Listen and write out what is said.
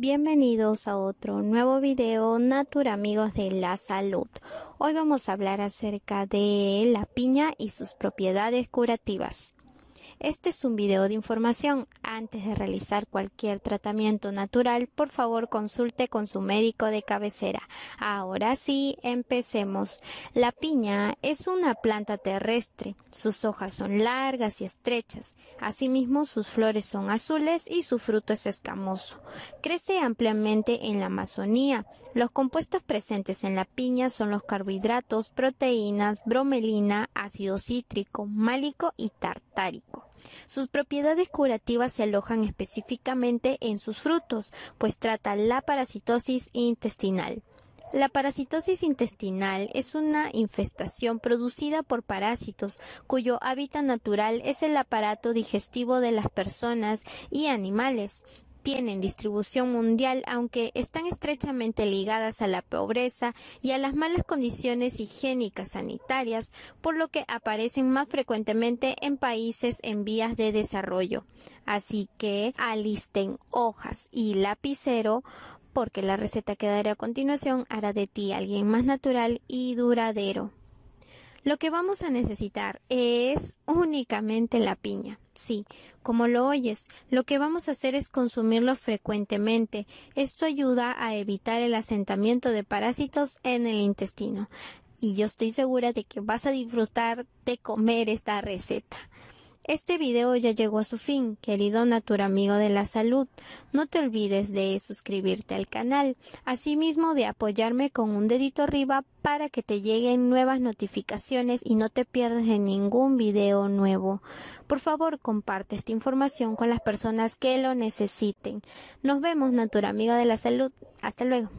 Bienvenidos a otro nuevo video Natura Amigos de la Salud. Hoy vamos a hablar acerca de la piña y sus propiedades curativas. Este es un video de información. Antes de realizar cualquier tratamiento natural, por favor consulte con su médico de cabecera. Ahora sí, empecemos. La piña es una planta terrestre. Sus hojas son largas y estrechas. Asimismo, sus flores son azules y su fruto es escamoso. Crece ampliamente en la Amazonía. Los compuestos presentes en la piña son los carbohidratos, proteínas, bromelina, ácido cítrico, málico y tartárico. Sus propiedades curativas se alojan específicamente en sus frutos, pues trata la parasitosis intestinal. La parasitosis intestinal es una infestación producida por parásitos cuyo hábitat natural es el aparato digestivo de las personas y animales tienen distribución mundial, aunque están estrechamente ligadas a la pobreza y a las malas condiciones higiénicas sanitarias, por lo que aparecen más frecuentemente en países en vías de desarrollo. Así que alisten hojas y lapicero porque la receta que daré a continuación hará de ti alguien más natural y duradero. Lo que vamos a necesitar es únicamente la piña. Sí, como lo oyes, lo que vamos a hacer es consumirlo frecuentemente. Esto ayuda a evitar el asentamiento de parásitos en el intestino. Y yo estoy segura de que vas a disfrutar de comer esta receta. Este video ya llegó a su fin, querido Amigo de la Salud. No te olvides de suscribirte al canal, asimismo de apoyarme con un dedito arriba para que te lleguen nuevas notificaciones y no te pierdas ningún video nuevo. Por favor, comparte esta información con las personas que lo necesiten. Nos vemos, Amigo de la Salud. Hasta luego.